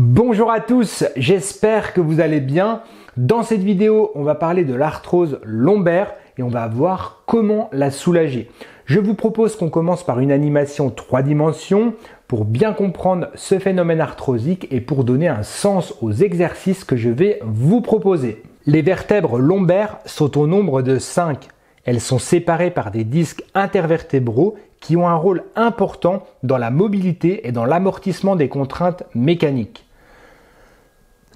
Bonjour à tous, j'espère que vous allez bien. Dans cette vidéo, on va parler de l'arthrose lombaire et on va voir comment la soulager. Je vous propose qu'on commence par une animation 3 dimensions pour bien comprendre ce phénomène arthrosique et pour donner un sens aux exercices que je vais vous proposer. Les vertèbres lombaires sont au nombre de 5. Elles sont séparées par des disques intervertébraux qui ont un rôle important dans la mobilité et dans l'amortissement des contraintes mécaniques.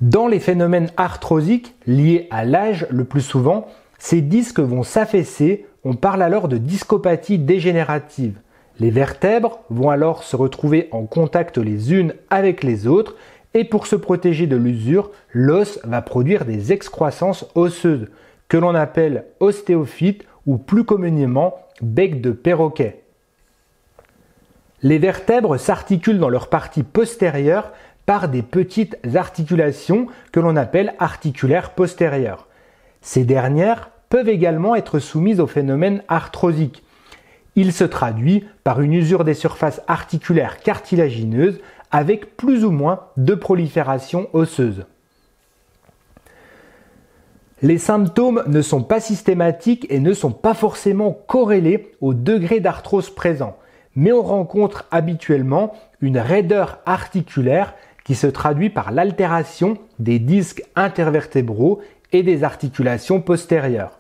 Dans les phénomènes arthrosiques liés à l'âge, le plus souvent, ces disques vont s'affaisser, on parle alors de discopathie dégénérative. Les vertèbres vont alors se retrouver en contact les unes avec les autres et pour se protéger de l'usure, l'os va produire des excroissances osseuses que l'on appelle ostéophytes ou plus communément bec de perroquet. Les vertèbres s'articulent dans leur partie postérieure par des petites articulations que l'on appelle articulaires postérieures. Ces dernières peuvent également être soumises au phénomène arthrosique. Il se traduit par une usure des surfaces articulaires cartilagineuses avec plus ou moins de prolifération osseuse. Les symptômes ne sont pas systématiques et ne sont pas forcément corrélés au degré d'arthrose présent, mais on rencontre habituellement une raideur articulaire qui se traduit par l'altération des disques intervertébraux et des articulations postérieures,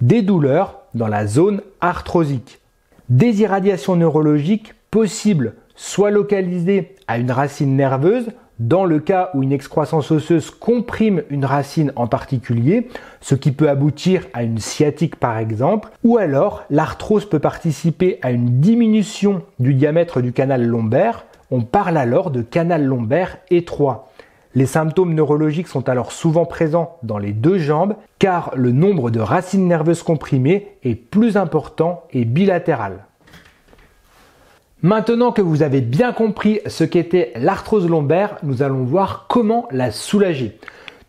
des douleurs dans la zone arthrosique, des irradiations neurologiques possibles, soit localisées à une racine nerveuse, dans le cas où une excroissance osseuse comprime une racine en particulier, ce qui peut aboutir à une sciatique par exemple, ou alors l'arthrose peut participer à une diminution du diamètre du canal lombaire, on parle alors de canal lombaire étroit. Les symptômes neurologiques sont alors souvent présents dans les deux jambes car le nombre de racines nerveuses comprimées est plus important et bilatéral. Maintenant que vous avez bien compris ce qu'était l'arthrose lombaire, nous allons voir comment la soulager.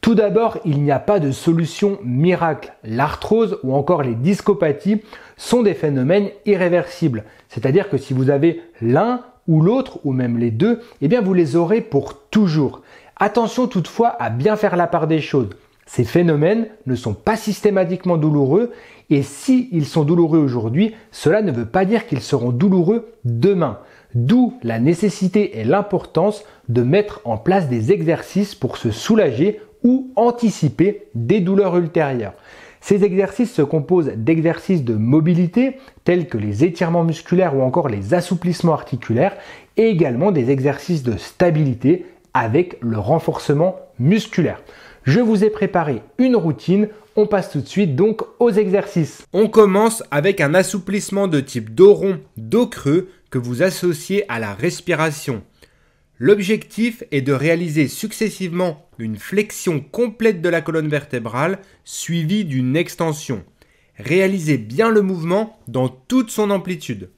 Tout d'abord, il n'y a pas de solution miracle. L'arthrose ou encore les discopathies sont des phénomènes irréversibles. C'est-à-dire que si vous avez l'un ou l'autre, ou même les deux, eh bien vous les aurez pour toujours. Attention toutefois à bien faire la part des choses. Ces phénomènes ne sont pas systématiquement douloureux et si sont douloureux aujourd'hui, cela ne veut pas dire qu'ils seront douloureux demain. D'où la nécessité et l'importance de mettre en place des exercices pour se soulager ou anticiper des douleurs ultérieures. Ces exercices se composent d'exercices de mobilité tels que les étirements musculaires ou encore les assouplissements articulaires et également des exercices de stabilité avec le renforcement musculaire. Je vous ai préparé une routine, on passe tout de suite donc aux exercices. On commence avec un assouplissement de type dos rond, dos creux que vous associez à la respiration. L'objectif est de réaliser successivement une flexion complète de la colonne vertébrale suivie d'une extension. Réalisez bien le mouvement dans toute son amplitude.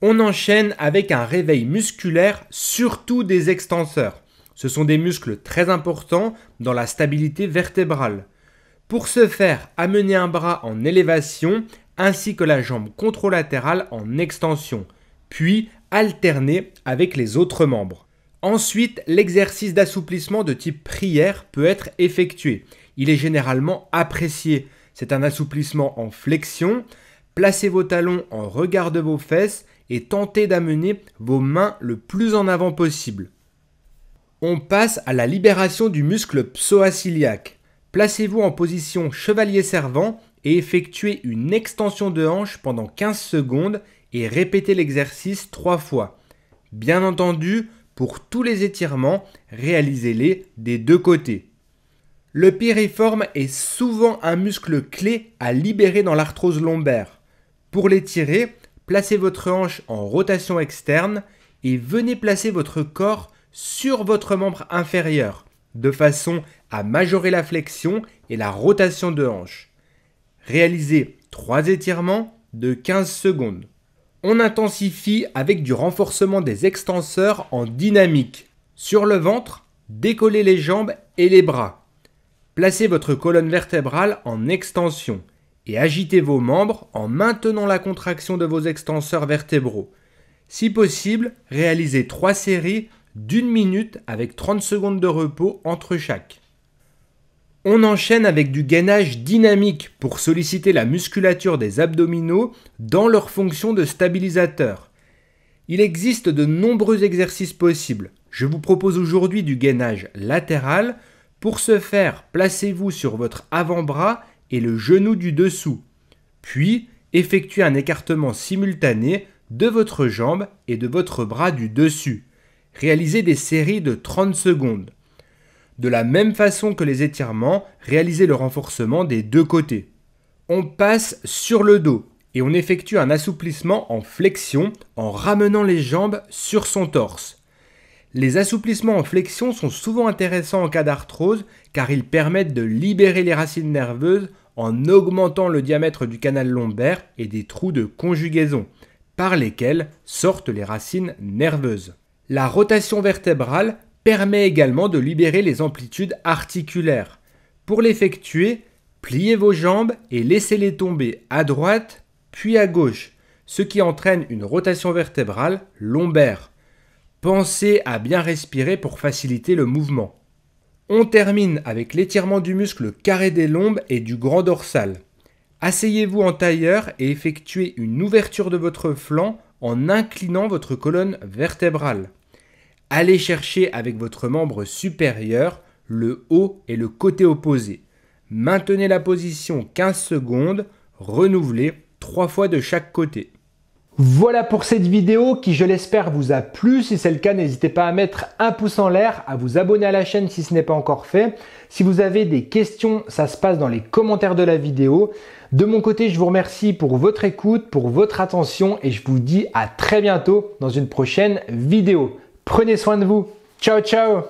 On enchaîne avec un réveil musculaire, surtout des extenseurs. Ce sont des muscles très importants dans la stabilité vertébrale. Pour ce faire, amenez un bras en élévation ainsi que la jambe contralatérale en extension puis alterner avec les autres membres. Ensuite, l'exercice d'assouplissement de type prière peut être effectué. Il est généralement apprécié. C'est un assouplissement en flexion. Placez vos talons en regard de vos fesses et tentez d'amener vos mains le plus en avant possible. On passe à la libération du muscle psoasiliaque. Placez-vous en position chevalier servant et effectuez une extension de hanche pendant 15 secondes et répétez l'exercice trois fois. Bien entendu, pour tous les étirements, réalisez-les des deux côtés. Le piriforme est souvent un muscle clé à libérer dans l'arthrose lombaire. Pour l'étirer, placez votre hanche en rotation externe et venez placer votre corps sur votre membre inférieur, de façon à majorer la flexion et la rotation de hanche. Réalisez trois étirements de 15 secondes. On intensifie avec du renforcement des extenseurs en dynamique. Sur le ventre, décollez les jambes et les bras. Placez votre colonne vertébrale en extension et agitez vos membres en maintenant la contraction de vos extenseurs vertébraux. Si possible, réalisez 3 séries d'une minute avec 30 secondes de repos entre chaque. On enchaîne avec du gainage dynamique pour solliciter la musculature des abdominaux dans leur fonction de stabilisateur. Il existe de nombreux exercices possibles. Je vous propose aujourd'hui du gainage latéral. Pour ce faire, placez-vous sur votre avant-bras et le genou du dessous. Puis, effectuez un écartement simultané de votre jambe et de votre bras du dessus. Réalisez des séries de 30 secondes de la même façon que les étirements, réalisez le renforcement des deux côtés. On passe sur le dos et on effectue un assouplissement en flexion en ramenant les jambes sur son torse. Les assouplissements en flexion sont souvent intéressants en cas d'arthrose car ils permettent de libérer les racines nerveuses en augmentant le diamètre du canal lombaire et des trous de conjugaison par lesquels sortent les racines nerveuses. La rotation vertébrale permet également de libérer les amplitudes articulaires. Pour l'effectuer, pliez vos jambes et laissez-les tomber à droite puis à gauche, ce qui entraîne une rotation vertébrale lombaire. Pensez à bien respirer pour faciliter le mouvement. On termine avec l'étirement du muscle carré des lombes et du grand dorsal. Asseyez-vous en tailleur et effectuez une ouverture de votre flanc en inclinant votre colonne vertébrale allez chercher avec votre membre supérieur le haut et le côté opposé. Maintenez la position 15 secondes, renouvelez 3 fois de chaque côté. Voilà pour cette vidéo qui je l'espère vous a plu. Si c'est le cas, n'hésitez pas à mettre un pouce en l'air, à vous abonner à la chaîne si ce n'est pas encore fait. Si vous avez des questions, ça se passe dans les commentaires de la vidéo. De mon côté, je vous remercie pour votre écoute, pour votre attention et je vous dis à très bientôt dans une prochaine vidéo. Prenez soin de vous. Ciao, ciao